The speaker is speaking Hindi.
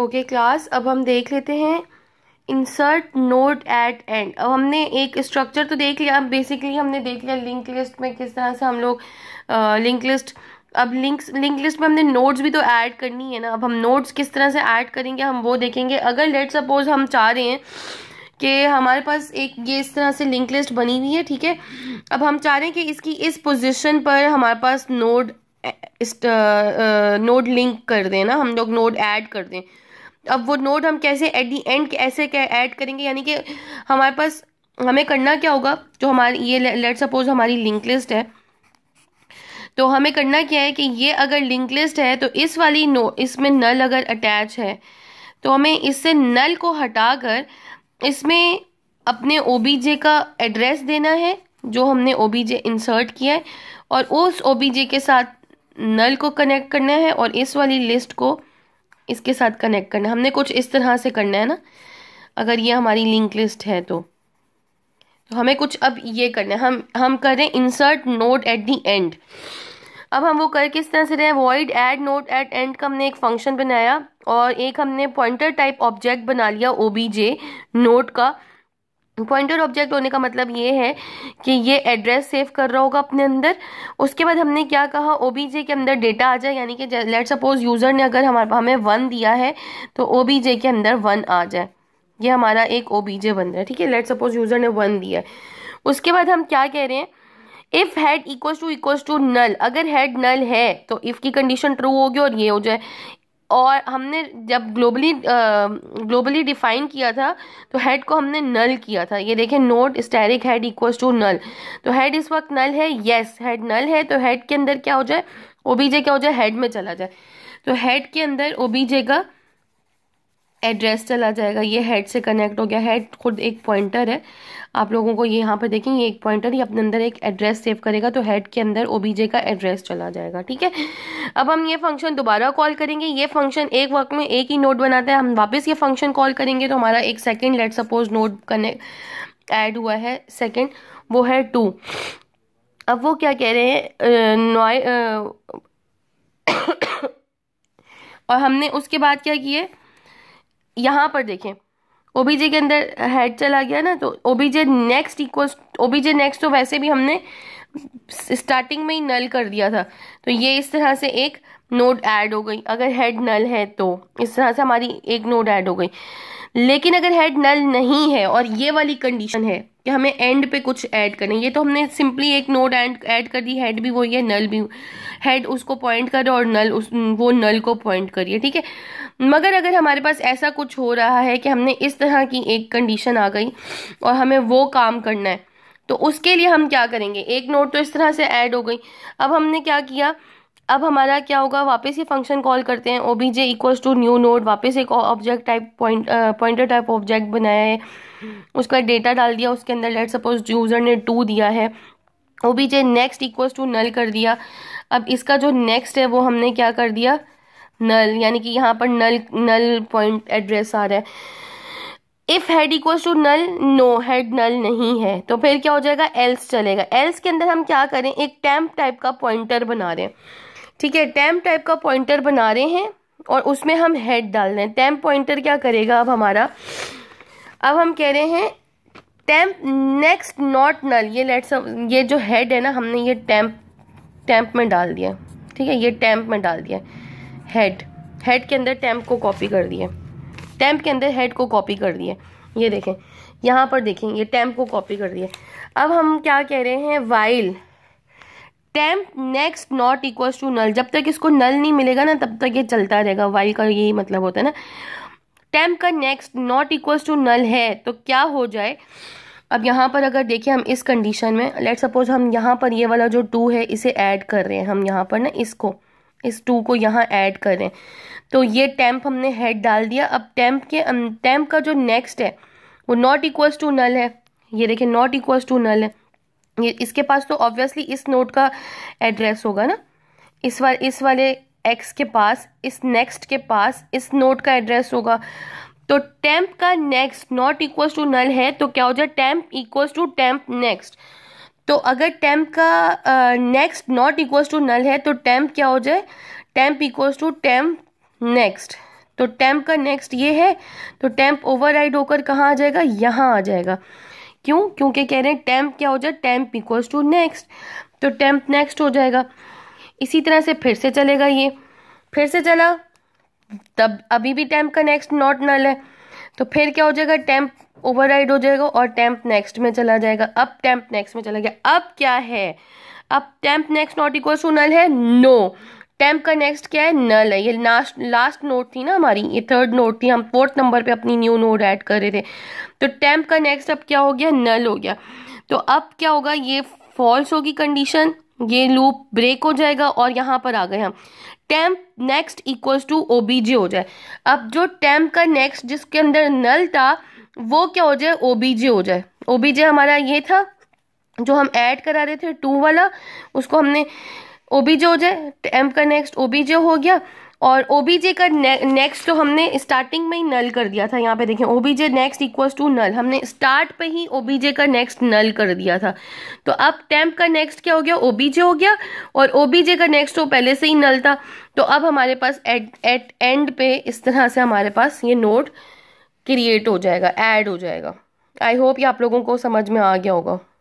ओके क्लास अब हम देख लेते हैं इंसर्ट नोट एट एंड अब हमने एक स्ट्रक्चर तो देख लिया अब बेसिकली हमने देख लिया लिंक लिस्ट में किस तरह से हम लोग लिंक लिस्ट अब लिंक्स लिंक लिस्ट में हमने नोट्स भी तो ऐड करनी है ना अब हम नोट्स किस तरह से ऐड करेंगे हम वो देखेंगे अगर लेट सपोज हम चाह रहे हैं कि हमारे पास एक ये इस तरह से लिंक लिस्ट बनी हुई है ठीक है अब हम चाह रहे हैं कि इसकी इस पोजिशन पर हमारे पास नोट नोट लिंक कर दें ना हम लोग नोट ऐड कर दें अब वो नोड हम कैसे एट दी एंड ऐसे ऐड करेंगे यानी कि हमारे पास हमें करना क्या होगा जो हमारी ये लेट सपोज हमारी लिंक लिस्ट है तो हमें करना क्या है कि ये अगर लिंक लिस्ट है तो इस वाली नो इसमें नल अगर अटैच है तो हमें इससे नल को हटाकर इसमें अपने ओ का एड्रेस देना है जो हमने ओ इंसर्ट किया है और उस ओ के साथ नल को कनेक्ट करना है और इस वाली लिस्ट को इसके साथ कनेक्ट करना है हमने कुछ इस तरह से करना है ना अगर ये हमारी लिंक लिस्ट है तो तो हमें कुछ अब ये करना है हम हम कर रहे हैं insert node at the end अब हम वो कर किस तरह से रहे हैं void add node at end का हमने एक फंक्शन बनाया और एक हमने पॉइंटर टाइप ऑब्जेक्ट बना लिया ओ नोट का पॉइंटर ऑब्जेक्ट होने का मतलब ये है कि ये एड्रेस सेव कर रहा होगा अपने अंदर उसके बाद हमने क्या कहा ओ के अंदर डेटा आ जाए यानी कि लेट सपोज यूज़र ने अगर हमारे हमें वन दिया है तो ओ के अंदर वन आ जाए ये हमारा एक ओ जे बन रहा है ठीक है लेट सपोज यूज़र ने वन दिया है उसके बाद हम क्या कह रहे हैं if head equal to equal to null अगर हैड नल है तो इफ़ की कंडीशन ट्रू होगी और ये हो जाए और हमने जब ग्लोबली ग्लोबली डिफाइन किया था तो हेड को हमने नल किया था ये देखें node asterisk head equals to null तो हेड इस वक्त नल है येस हेड नल है तो हेड के अंदर क्या हो जाए ओबीजे क्या हो जाए हेड में चला जाए तो हेड के अंदर ओबीजे का एड्रेस चला जाएगा ये हेड से कनेक्ट हो गया हेड खुद एक पॉइंटर है आप लोगों को ये यहाँ पर देखें ये एक पॉइंटर ये अपने अंदर एक एड्रेस सेव करेगा तो हेड के अंदर जे का एड्रेस चला जाएगा ठीक है अब हम ये फंक्शन दोबारा कॉल करेंगे ये फंक्शन एक वक्त में एक ही नोट बनाता है हम वापस ये फंक्शन कॉल करेंगे तो हमारा एक second let suppose node connect add हुआ है सेकेंड वो है टू अब वो क्या कह रहे हैं नॉय और हमने उसके बाद क्या किए यहाँ पर देखें ओबीजे के अंदर हेड चला गया ना तो OBJ next equal OBJ next तो वैसे भी हमने स्टार्टिंग में ही नल कर दिया था तो ये इस तरह से एक नोड ऐड हो गई अगर हेड नल है तो इस तरह से हमारी एक नोड ऐड हो गई लेकिन अगर हेड नल नहीं है और ये वाली कंडीशन है कि हमें एंड पे कुछ ऐड करना ये तो हमने सिंपली एक नोड एंड ऐड कर दी हेड भी वही है नल भी हेड उसको पॉइंट कर और नल उस वो नल को पॉइंट करिए ठीक है मगर अगर हमारे पास ऐसा कुछ हो रहा है कि हमने इस तरह की एक कंडीशन आ गई और हमें वो काम करना है तो उसके लिए हम क्या करेंगे एक नोट तो इस तरह से ऐड हो गई अब हमने क्या किया अब हमारा क्या होगा वापस ये फंक्शन कॉल करते हैं O B J equals to new node वापस एक object type point pointer type object बनाया है उसका डेटा डाल दिया उसके अंदर लेट सपोज यूज़र ने टू दिया है O B J next equals to null कर दिया अब इसका जो नेक्स्ट है वो हमने क्या कर दिया नल यानी कि यहाँ पर नल नल पॉइंट एड्रेस आ रहा है if head equals to null no head null नहीं है तो फिर क्या हो जाएगा एल्स चलेगा एल्स के अंदर हम क्या करें एक टैम्प टाइप का पॉइंटर बना रहे हैं ठीक है टैम टाइप का पॉइंटर बना रहे हैं और उसमें हम हेड डाल रहे हैं टैम पॉइंटर क्या करेगा अब हमारा अब हम कह रहे हैं टैम्प नेक्स्ट नॉट नल ये लेट्स ये जो हेड है ना हमने ये टैम्प टैम्प में डाल दिया ठीक है ये टैम्प में डाल दिया हेड हेड के अंदर टैम्प को कॉपी कर दिया टैम्प के अंदर हेड को कॉपी कर दिया ये देखें यहाँ पर देखें ये टैम्प को कॉपी कर दिया अब हम क्या कह रहे हैं while temp next not equals to null जब तक इसको नल नहीं मिलेगा ना तब तक ये चलता रहेगा वाइल का यही मतलब होता है ना टेम्प का next not equals to null है तो क्या हो जाए अब यहाँ पर अगर देखें हम इस कंडीशन में लेट सपोज हम यहाँ पर ये वाला जो टू है इसे ऐड कर रहे हैं हम यहाँ पर ना इसको इस टू को यहाँ ऐड कर रहे हैं तो ये टेम्प हमने हेड डाल दिया अब टेम्प के टेम्प का जो नेक्स्ट है वो नॉट इक्वल्स टू नल है ये देखें नॉट इक्वल्स टू नल है ये इसके पास तो ऑब्वियसली इस नोट का एड्रेस होगा ना इस वाले इस वाले एक्स के पास इस नेक्स्ट के पास इस नोट का एड्रेस होगा तो टेम्प का next not equal to null है तो क्या हो जाए temp equal to temp next तो अगर टेम्प का next not equal to null है तो टेम्प क्या हो जाए temp equal to temp next तो टेम्प का नेक्स्ट ये है तो टेम्प ओवर होकर कहाँ आ जाएगा यहाँ आ जाएगा क्यों क्योंकि कह रहे हैं टेम्प क्या हो जाए टेम्प इक्वल्स टू नेक्स्ट तो टेम्प नेक्स्ट हो जाएगा इसी तरह से फिर से चलेगा ये फिर से चला तब अभी भी टेम्प का नेक्स्ट नॉट नल है तो फिर क्या हो जाएगा टेम्प ओवरराइड हो जाएगा और टेम्प नेक्स्ट में चला जाएगा अब टेम्प नेक्स्ट में चला गया अब क्या है अब temp next not equal to null है नो no. टेम्प का नेक्स्ट क्या है नल है ये लास्ट लास्ट नोट थी ना हमारी ये थर्ड नोट थी हम फोर्थ नंबर पे अपनी न्यू नोट ऐड कर रहे थे तो टेम्प का नेक्स्ट अब क्या हो गया नल हो गया तो अब क्या होगा ये फॉल्स होगी कंडीशन ये लूप ब्रेक हो जाएगा और यहाँ पर आ गए हम temp next equals to OBJ हो जाए अब जो टेम्प का नेक्स्ट जिसके अंदर नल था वो क्या हो जाए ओबीजे हो जाए ओबीजे हमारा ये था जो हम ऐड करा रहे थे टू वाला उसको हमने जे हो जाए एम का नेक्स्ट जे हो गया और ओबीजे का ने, नेक्स्ट तो हमने स्टार्टिंग में ही नल कर दिया था यहाँ पे देखें OBJ next equals to null हमने स्टार्ट पे ही ओबीजे का नेक्स्ट नल कर दिया था तो अब टेम्प का नेक्स्ट क्या हो गया ओबीजे हो गया और ओबीजे का नेक्स्ट तो पहले से ही नल था तो अब हमारे पास एट एट एंड पे इस तरह से हमारे पास ये नोट क्रिएट हो जाएगा एड हो जाएगा आई होप ये आप लोगों को समझ में आ गया होगा